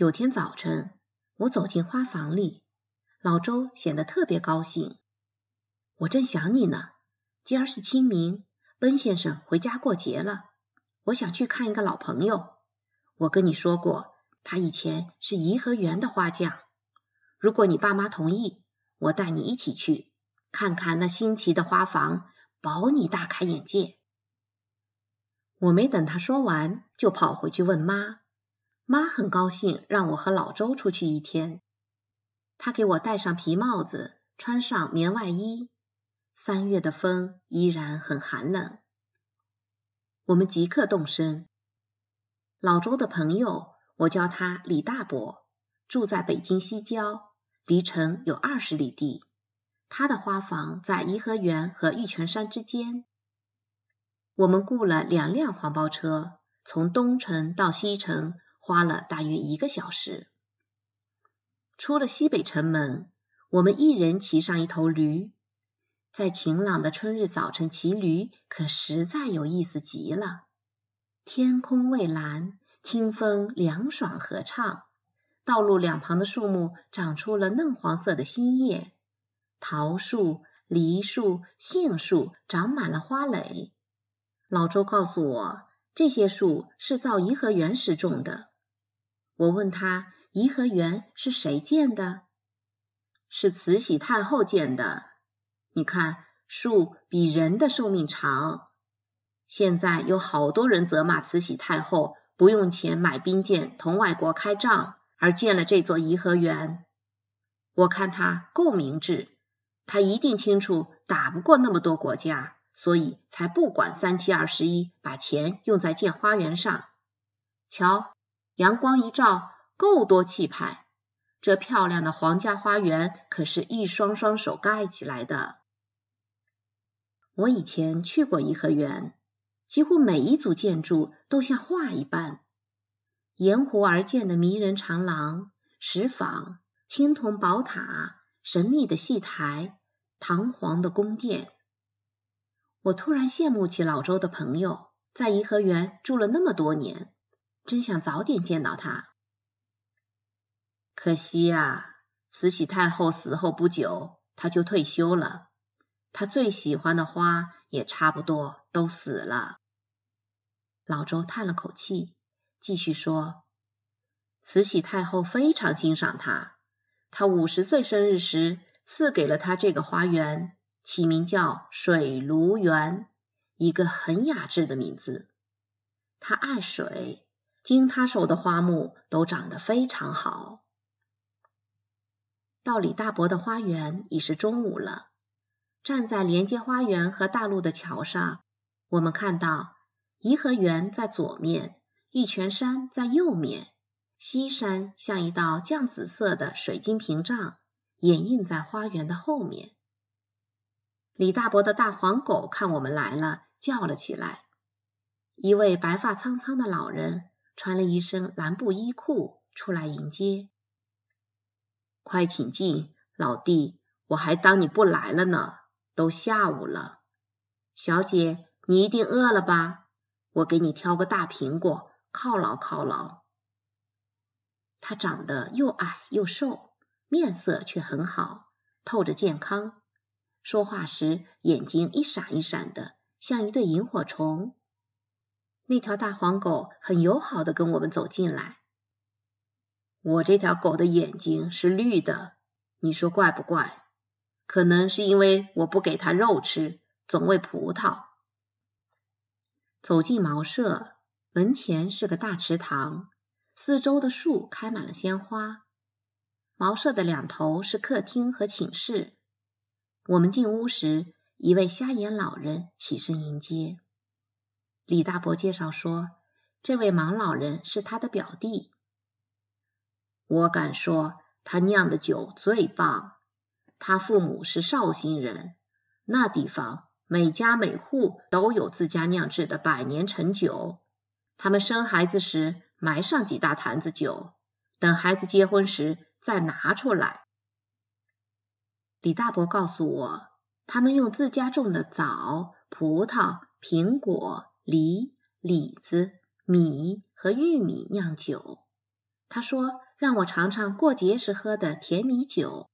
有天早晨，我走进花房里，老周显得特别高兴。我正想你呢，今儿是清明，奔先生回家过节了，我想去看一个老朋友。我跟你说过，他以前是颐和园的花匠。如果你爸妈同意，我带你一起去看看那新奇的花房，保你大开眼界。我没等他说完，就跑回去问妈。妈很高兴让我和老周出去一天，他给我戴上皮帽子，穿上棉外衣。三月的风依然很寒冷，我们即刻动身。老周的朋友，我叫他李大伯，住在北京西郊，离城有二十里地。他的花房在颐和园和玉泉山之间。我们雇了两辆黄包车，从东城到西城。花了大约一个小时，出了西北城门，我们一人骑上一头驴，在晴朗的春日早晨骑驴，可实在有意思极了。天空蔚蓝，清风凉爽，合唱。道路两旁的树木长出了嫩黄色的新叶，桃树、梨树、杏树长满了花蕾。老周告诉我，这些树是造颐和园时种的。我问他，颐和园是谁建的？是慈禧太后建的。你看，树比人的寿命长。现在有好多人责骂慈禧太后不用钱买兵舰同外国开仗，而建了这座颐和园。我看他够明智，他一定清楚打不过那么多国家，所以才不管三七二十一，把钱用在建花园上。瞧。阳光一照，够多气派。这漂亮的皇家花园，可是一双双手盖起来的。我以前去过颐和园，几乎每一组建筑都像画一般。沿湖而建的迷人长廊、石舫、青铜宝塔、神秘的戏台、堂皇的宫殿，我突然羡慕起老周的朋友，在颐和园住了那么多年。真想早点见到他，可惜呀，慈禧太后死后不久，他就退休了。他最喜欢的花也差不多都死了。老周叹了口气，继续说：“慈禧太后非常欣赏他，他五十岁生日时赐给了他这个花园，起名叫‘水庐园’，一个很雅致的名字。他爱水。”经他手的花木都长得非常好。到李大伯的花园已是中午了。站在连接花园和大路的桥上，我们看到颐和园在左面，玉泉山在右面。西山像一道绛紫色的水晶屏障，掩映在花园的后面。李大伯的大黄狗看我们来了，叫了起来。一位白发苍苍的老人。穿了一身蓝布衣裤出来迎接，快请进，老弟，我还当你不来了呢，都下午了。小姐，你一定饿了吧？我给你挑个大苹果，犒劳犒劳。他长得又矮又瘦，面色却很好，透着健康。说话时眼睛一闪一闪的，像一对萤火虫。那条大黄狗很友好的跟我们走进来。我这条狗的眼睛是绿的，你说怪不怪？可能是因为我不给它肉吃，总喂葡萄。走进茅舍，门前是个大池塘，四周的树开满了鲜花。茅舍的两头是客厅和寝室。我们进屋时，一位瞎眼老人起身迎接。李大伯介绍说，这位盲老人是他的表弟。我敢说，他酿的酒最棒。他父母是绍兴人，那地方每家每户都有自家酿制的百年陈酒。他们生孩子时埋上几大坛子酒，等孩子结婚时再拿出来。李大伯告诉我，他们用自家种的枣、葡萄、苹果。梨、李子、米和玉米酿酒。他说：“让我尝尝过节时喝的甜米酒。”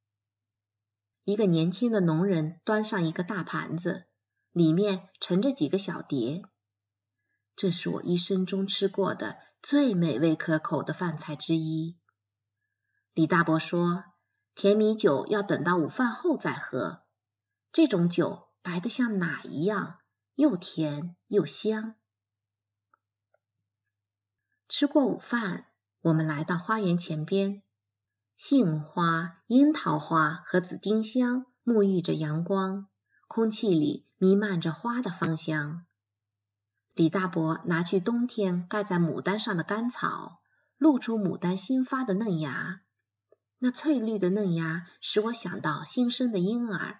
一个年轻的农人端上一个大盘子，里面盛着几个小碟。这是我一生中吃过的最美味可口的饭菜之一。李大伯说：“甜米酒要等到午饭后再喝。这种酒白得像奶一样。”又甜又香。吃过午饭，我们来到花园前边，杏花、樱桃花和紫丁香沐浴着阳光，空气里弥漫着花的芳香。李大伯拿去冬天盖在牡丹上的干草，露出牡丹新发的嫩芽。那翠绿的嫩芽使我想到新生的婴儿。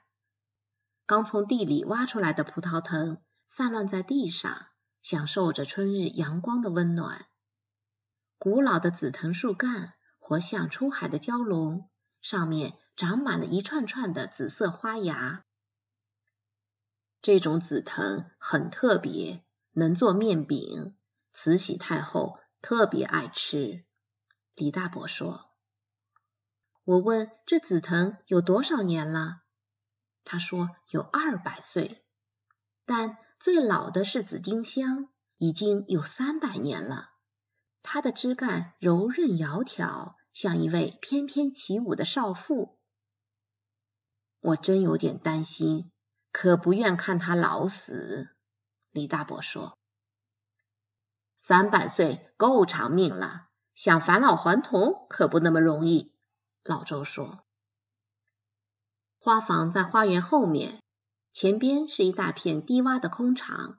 刚从地里挖出来的葡萄藤散乱在地上，享受着春日阳光的温暖。古老的紫藤树干活像出海的蛟龙，上面长满了一串串的紫色花芽。这种紫藤很特别，能做面饼，慈禧太后特别爱吃。李大伯说：“我问这紫藤有多少年了。”他说有二百岁，但最老的是紫丁香，已经有三百年了。它的枝干柔韧窈窕，像一位翩翩起舞的少妇。我真有点担心，可不愿看他老死。李大伯说：“三百岁够长命了，想返老还童可不那么容易。”老周说。花房在花园后面，前边是一大片低洼的空场。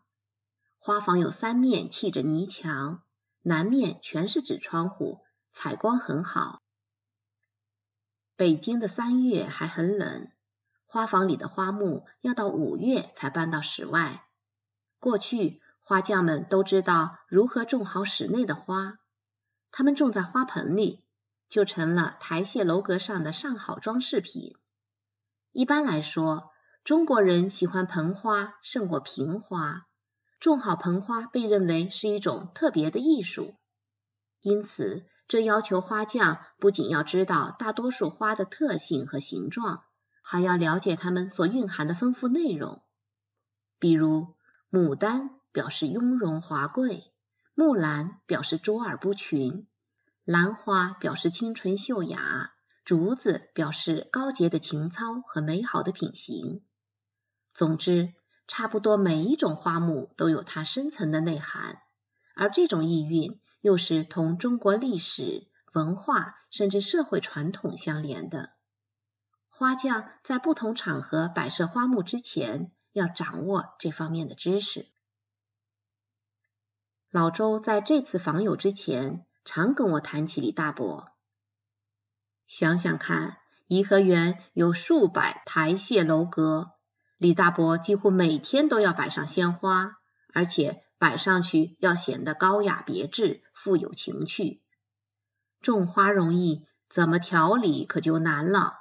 花房有三面砌着泥墙，南面全是纸窗户，采光很好。北京的三月还很冷，花房里的花木要到五月才搬到室外。过去，花匠们都知道如何种好室内的花，他们种在花盆里，就成了台榭楼阁上的上好装饰品。一般来说，中国人喜欢盆花胜过瓶花。种好盆花被认为是一种特别的艺术，因此这要求花匠不仅要知道大多数花的特性和形状，还要了解它们所蕴含的丰富内容。比如，牡丹表示雍容华贵，木兰表示卓尔不群，兰花表示清纯秀雅。竹子表示高洁的情操和美好的品行。总之，差不多每一种花木都有它深层的内涵，而这种意蕴又是同中国历史、文化甚至社会传统相连的。花匠在不同场合摆设花木之前，要掌握这方面的知识。老周在这次访友之前，常跟我谈起李大伯。想想看，颐和园有数百台榭楼阁，李大伯几乎每天都要摆上鲜花，而且摆上去要显得高雅别致，富有情趣。种花容易，怎么调理可就难了。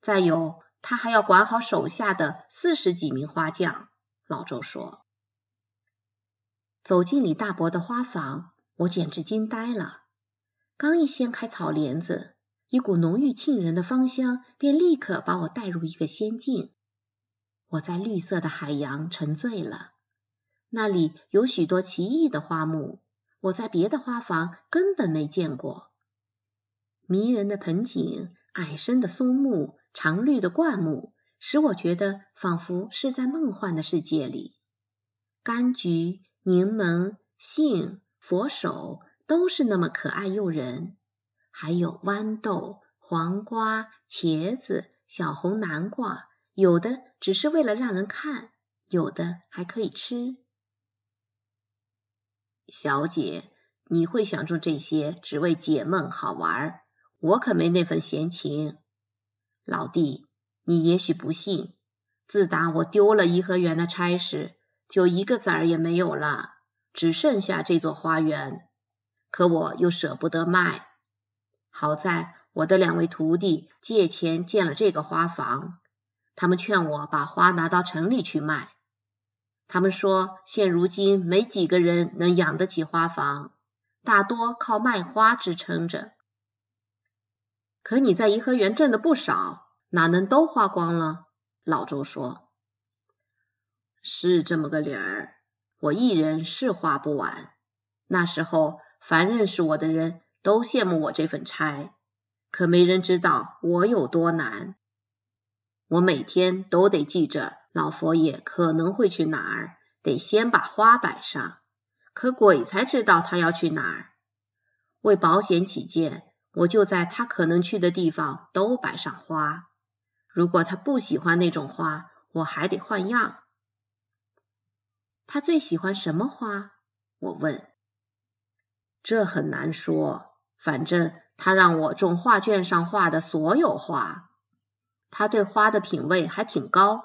再有，他还要管好手下的四十几名花匠。老周说：“走进李大伯的花房，我简直惊呆了。刚一掀开草帘子。”一股浓郁沁人的芳香，便立刻把我带入一个仙境。我在绿色的海洋沉醉了，那里有许多奇异的花木，我在别的花房根本没见过。迷人的盆景，矮身的松木，常绿的灌木，使我觉得仿佛是在梦幻的世界里。柑橘、柠檬、杏、佛手，都是那么可爱诱人。还有豌豆、黄瓜、茄子、小红南瓜，有的只是为了让人看，有的还可以吃。小姐，你会想出这些，只为解闷好玩儿，我可没那份闲情。老弟，你也许不信，自打我丢了颐和园的差事，就一个子儿也没有了，只剩下这座花园，可我又舍不得卖。好在我的两位徒弟借钱建了这个花房，他们劝我把花拿到城里去卖。他们说现如今没几个人能养得起花房，大多靠卖花支撑着。可你在颐和园挣的不少，哪能都花光了？老周说：“是这么个理儿，我一人是花不完。那时候凡认识我的人。”都羡慕我这份差，可没人知道我有多难。我每天都得记着老佛爷可能会去哪儿，得先把花摆上。可鬼才知道他要去哪儿。为保险起见，我就在他可能去的地方都摆上花。如果他不喜欢那种花，我还得换样。他最喜欢什么花？我问。这很难说。反正他让我种画卷上画的所有花，他对花的品味还挺高，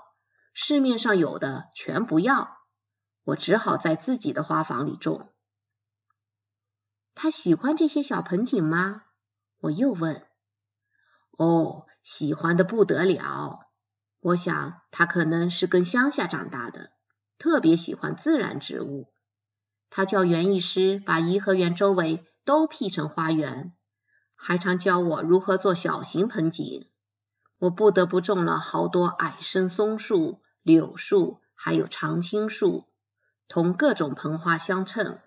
市面上有的全不要，我只好在自己的花房里种。他喜欢这些小盆景吗？我又问。哦，喜欢的不得了。我想他可能是跟乡下长大的，特别喜欢自然植物。他叫园艺师把颐和园周围。都辟成花园，还常教我如何做小型盆景。我不得不种了好多矮生松树、柳树，还有常青树，同各种盆花相称。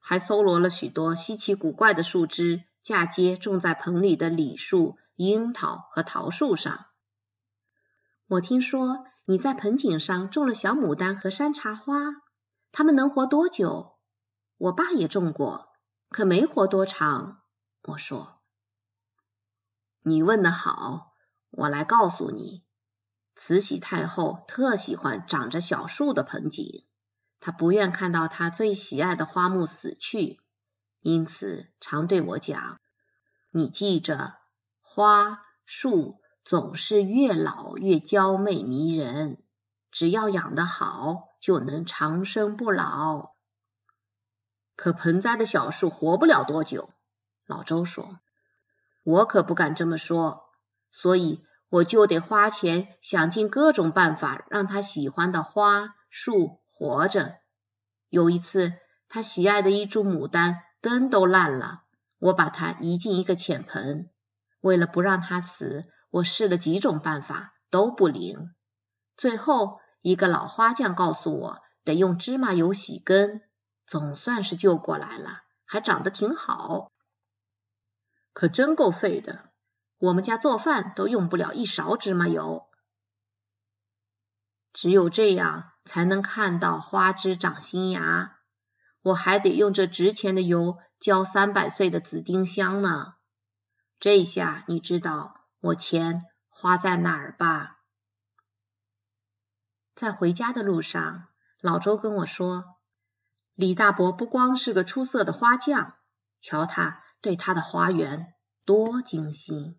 还搜罗了许多稀奇古怪的树枝，嫁接种在盆里的李树、樱桃和桃树上。我听说你在盆景上种了小牡丹和山茶花，它们能活多久？我爸也种过。可没活多长，我说：“你问的好，我来告诉你。慈禧太后特喜欢长着小树的盆景，她不愿看到她最喜爱的花木死去，因此常对我讲：‘你记着，花树总是越老越娇媚迷人，只要养得好，就能长生不老。’”可盆栽的小树活不了多久，老周说：“我可不敢这么说，所以我就得花钱，想尽各种办法让他喜欢的花树活着。”有一次，他喜爱的一株牡丹根都烂了，我把它移进一个浅盆，为了不让它死，我试了几种办法都不灵。最后一个老花匠告诉我，得用芝麻油洗根。总算是救过来了，还长得挺好。可真够费的，我们家做饭都用不了一勺芝麻油。只有这样才能看到花枝长新芽。我还得用这值钱的油浇三百岁的紫丁香呢。这下你知道我钱花在哪儿吧？在回家的路上，老周跟我说。李大伯不光是个出色的花匠，瞧他对他的花园多精心。